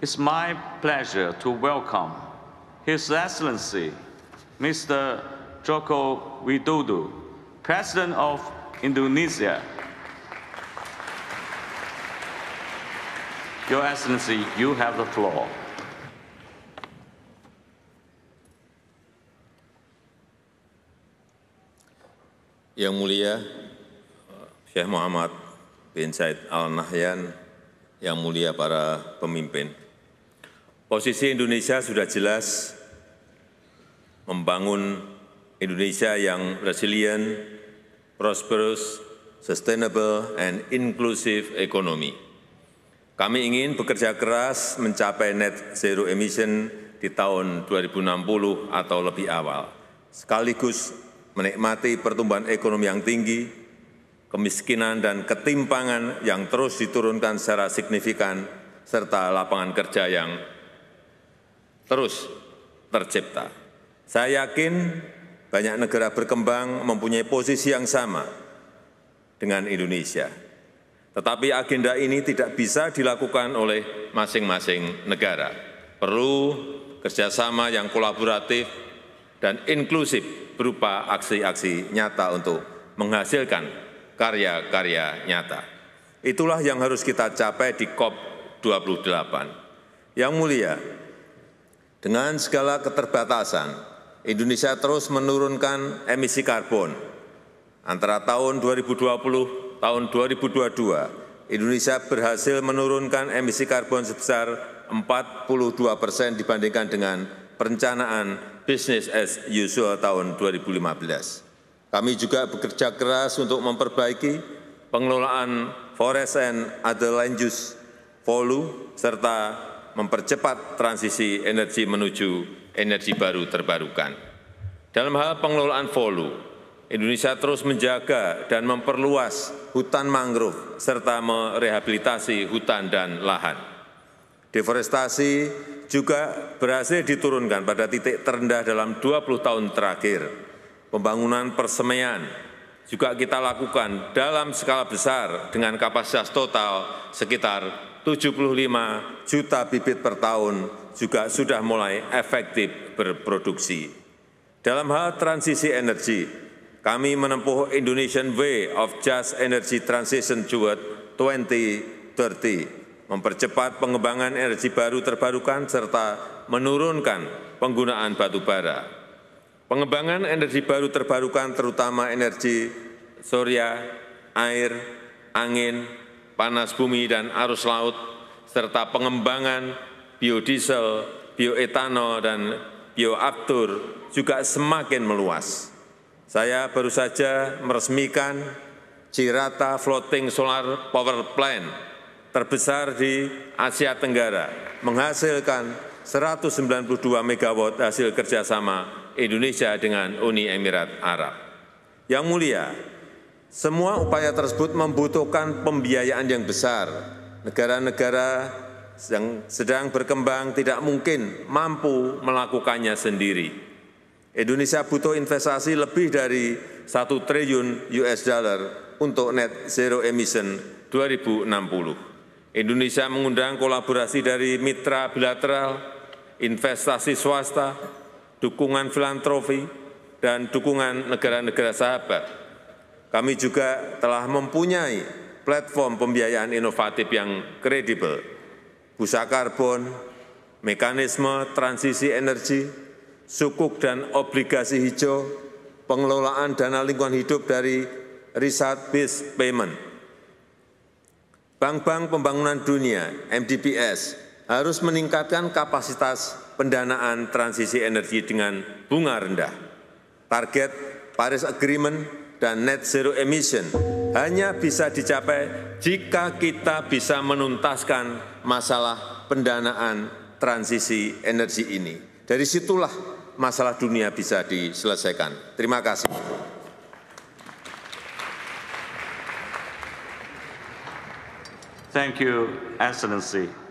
It's my pleasure to welcome His Excellency, Mr. Joko Widodo, President of Indonesia. Your Excellency, you have the floor. Yang Mulia Syekh Muhammad bin Said Al Nahyan, Yang Mulia para pemimpin, Posisi Indonesia sudah jelas membangun Indonesia yang resilient, prosperous, sustainable, and inclusive economy. Kami ingin bekerja keras mencapai net zero emission di tahun 2060 atau lebih awal, sekaligus menikmati pertumbuhan ekonomi yang tinggi, kemiskinan dan ketimpangan yang terus diturunkan secara signifikan, serta lapangan kerja yang terus tercipta. Saya yakin banyak negara berkembang mempunyai posisi yang sama dengan Indonesia. Tetapi agenda ini tidak bisa dilakukan oleh masing-masing negara. Perlu kerjasama yang kolaboratif dan inklusif berupa aksi-aksi nyata untuk menghasilkan karya-karya nyata. Itulah yang harus kita capai di COP28. Yang mulia, dengan segala keterbatasan, Indonesia terus menurunkan emisi karbon. Antara tahun 2020 tahun 2022, Indonesia berhasil menurunkan emisi karbon sebesar 42 persen dibandingkan dengan perencanaan bisnis as usual tahun 2015. Kami juga bekerja keras untuk memperbaiki pengelolaan forest and other land use, volume serta mempercepat transisi energi menuju energi baru terbarukan. Dalam hal pengelolaan volu, Indonesia terus menjaga dan memperluas hutan mangrove serta merehabilitasi hutan dan lahan. Deforestasi juga berhasil diturunkan pada titik terendah dalam 20 tahun terakhir. Pembangunan persemaian juga kita lakukan dalam skala besar dengan kapasitas total sekitar 75 juta bibit per tahun juga sudah mulai efektif berproduksi. Dalam hal transisi energi, kami menempuh Indonesian Way of Just Energy Transition toward 2030, mempercepat pengembangan energi baru terbarukan serta menurunkan penggunaan batu bara. Pengembangan energi baru terbarukan terutama energi surya, air, angin, panas bumi dan arus laut, serta pengembangan biodiesel, bioetanol, dan bioaktur juga semakin meluas. Saya baru saja meresmikan Cirata Floating Solar Power Plant terbesar di Asia Tenggara, menghasilkan 192 MW hasil kerjasama Indonesia dengan Uni Emirat Arab. Yang mulia, semua upaya tersebut membutuhkan pembiayaan yang besar. Negara-negara yang sedang berkembang tidak mungkin mampu melakukannya sendiri. Indonesia butuh investasi lebih dari 1 triliun US dollar untuk net zero emission 2060. Indonesia mengundang kolaborasi dari mitra bilateral, investasi swasta, dukungan filantropi, dan dukungan negara-negara sahabat kami juga telah mempunyai platform pembiayaan inovatif yang kredibel, busa karbon, mekanisme transisi energi, sukuk dan obligasi hijau, pengelolaan dana lingkungan hidup dari riset based payment. Bank-bank pembangunan dunia, MDPS, harus meningkatkan kapasitas pendanaan transisi energi dengan bunga rendah. Target Paris Agreement dan net zero emission hanya bisa dicapai jika kita bisa menuntaskan masalah pendanaan transisi energi ini. Dari situlah masalah dunia bisa diselesaikan. Terima kasih. Thank you, Excellency.